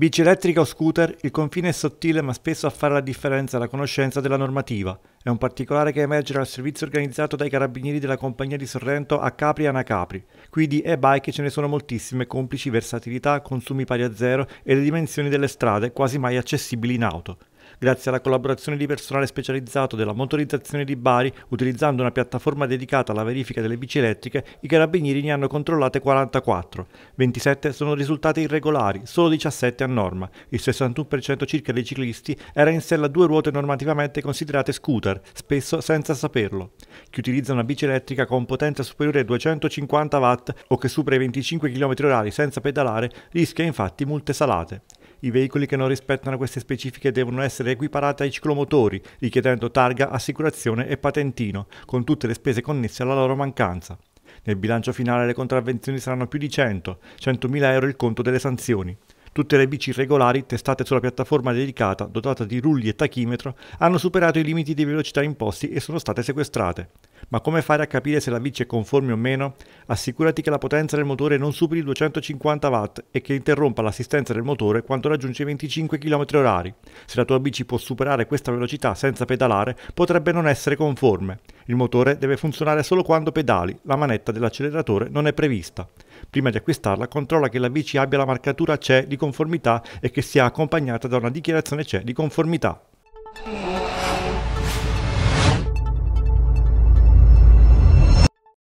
Bici elettrica o scooter, il confine è sottile ma spesso a fare la differenza è la conoscenza della normativa. È un particolare che emerge dal servizio organizzato dai carabinieri della compagnia di Sorrento a Capri e Anacapri. Qui di e-bike ce ne sono moltissime, complici versatilità, consumi pari a zero e le dimensioni delle strade quasi mai accessibili in auto grazie alla collaborazione di personale specializzato della motorizzazione di Bari, utilizzando una piattaforma dedicata alla verifica delle bici elettriche, i carabinieri ne hanno controllate 44. 27 sono risultate irregolari, solo 17 a norma. Il 61% circa dei ciclisti era in sella due ruote normativamente considerate scooter, spesso senza saperlo. Chi utilizza una bici elettrica con potenza superiore a 250 watt o che supera i 25 km h senza pedalare rischia infatti multe salate. I veicoli che non rispettano queste specifiche devono essere equiparati ai ciclomotori, richiedendo targa, assicurazione e patentino, con tutte le spese connesse alla loro mancanza. Nel bilancio finale le contravvenzioni saranno più di 100, 100.000 euro il conto delle sanzioni. Tutte le bici regolari testate sulla piattaforma dedicata, dotata di rulli e tachimetro, hanno superato i limiti di velocità imposti e sono state sequestrate. Ma come fare a capire se la bici è conforme o meno? Assicurati che la potenza del motore non superi 250 watt e che interrompa l'assistenza del motore quando raggiunge 25 km/h. Se la tua bici può superare questa velocità senza pedalare, potrebbe non essere conforme. Il motore deve funzionare solo quando pedali, la manetta dell'acceleratore non è prevista. Prima di acquistarla, controlla che la bici abbia la marcatura CE di conformità e che sia accompagnata da una dichiarazione CE di conformità.